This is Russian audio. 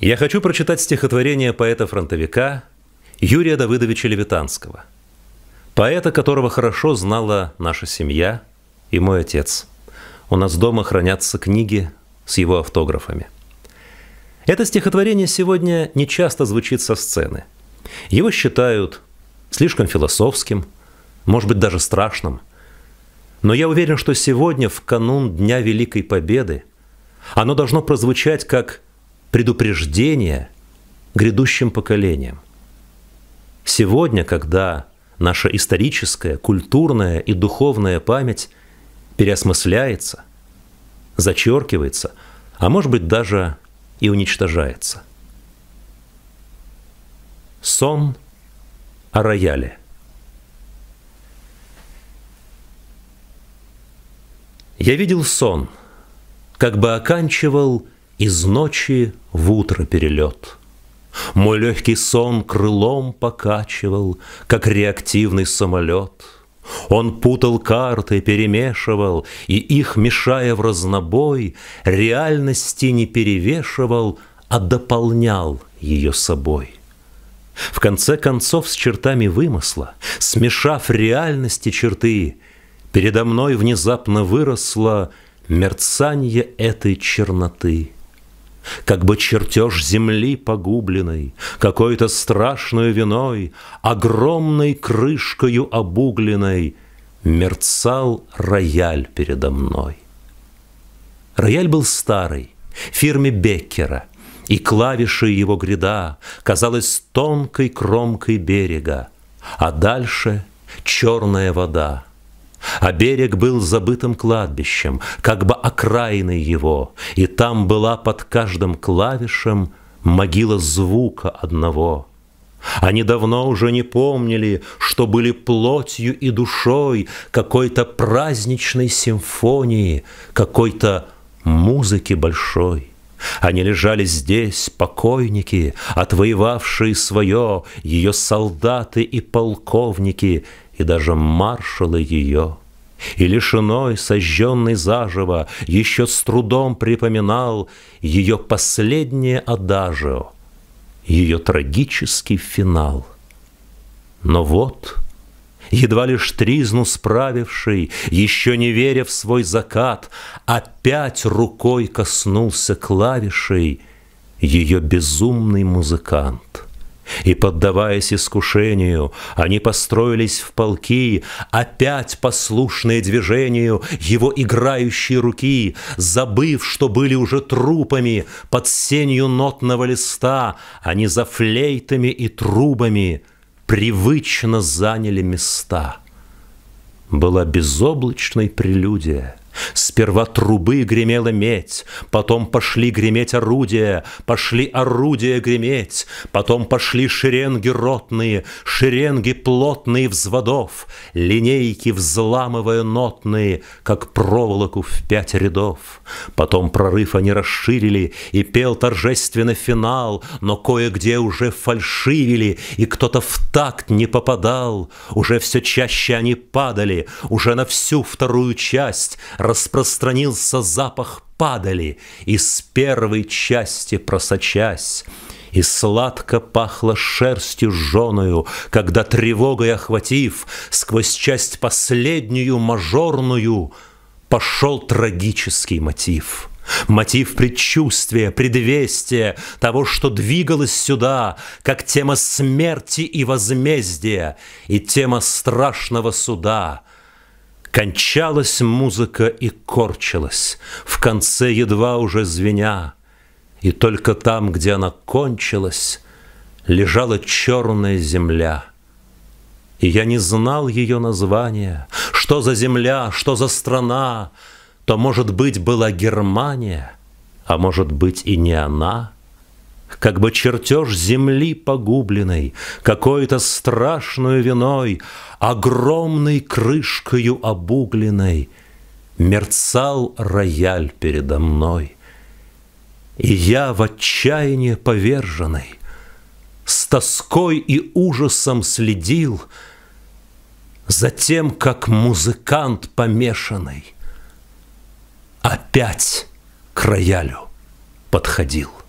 Я хочу прочитать стихотворение поэта-фронтовика Юрия Давыдовича Левитанского, поэта, которого хорошо знала наша семья и мой отец. У нас дома хранятся книги с его автографами. Это стихотворение сегодня не часто звучит со сцены. Его считают слишком философским, может быть, даже страшным. Но я уверен, что сегодня, в канун Дня Великой Победы, оно должно прозвучать как предупреждение грядущим поколениям. Сегодня, когда наша историческая, культурная и духовная память переосмысляется, зачеркивается, а может быть даже и уничтожается. Сон о рояле. Я видел сон, как бы оканчивал из ночи в утро перелет. Мой легкий сон крылом покачивал, как реактивный самолет. Он путал карты, перемешивал, и их, мешая в разнобой, реальности не перевешивал, а дополнял ее собой. В конце концов, с чертами вымысла, смешав реальности черты, передо мной внезапно выросло мерцание этой черноты — как бы чертеж земли погубленной, Какой-то страшной виной, Огромной крышкою обугленной Мерцал рояль передо мной. Рояль был старый, фирме Беккера, И клавиши его гряда Казалась тонкой кромкой берега, А дальше черная вода — а берег был забытым кладбищем, как бы окраиной его, и там была под каждым клавишем могила звука одного. Они давно уже не помнили, что были плотью и душой какой-то праздничной симфонии, какой-то музыки большой. Они лежали здесь, покойники, отвоевавшие свое, ее солдаты и полковники, и даже маршалы ее — и лишеной, сожженный заживо, еще с трудом припоминал ее последнее адажио, ее трагический финал. Но вот, едва лишь тризну справивший, еще не веря в свой закат, опять рукой коснулся клавишей ее безумный музыкант — и, поддаваясь искушению, они построились в полки, опять послушные движению его играющей руки, забыв, что были уже трупами под сенью нотного листа, они за флейтами и трубами привычно заняли места. Была безоблачной прелюдия — Сперва трубы гремела медь, потом пошли греметь орудия, пошли орудия греметь, потом пошли шеренги ротные, шеренги плотные взводов, линейки взламывая нотные, как проволоку в пять рядов. Потом прорыв они расширили, и пел торжественно финал, но кое-где уже фальшивили, и кто-то в такт не попадал. Уже все чаще они падали, уже на всю вторую часть распространялись распространился запах падали, из первой части просочась. И сладко пахло шерстью жженую, Когда тревогой охватив, Сквозь часть последнюю мажорную Пошел трагический мотив. Мотив предчувствия, предвестия Того, что двигалось сюда, Как тема смерти и возмездия И тема страшного суда — Кончалась музыка и корчилась, в конце едва уже звеня, И только там, где она кончилась, лежала черная земля. И я не знал ее названия, что за земля, что за страна, То, может быть, была Германия, а может быть и не она — как бы чертеж земли погубленной, какой-то страшную виной, огромной крышкою обугленной, мерцал рояль передо мной. И я в отчаянии поверженный, с тоской и ужасом следил за тем, как музыкант помешанный опять к роялю подходил.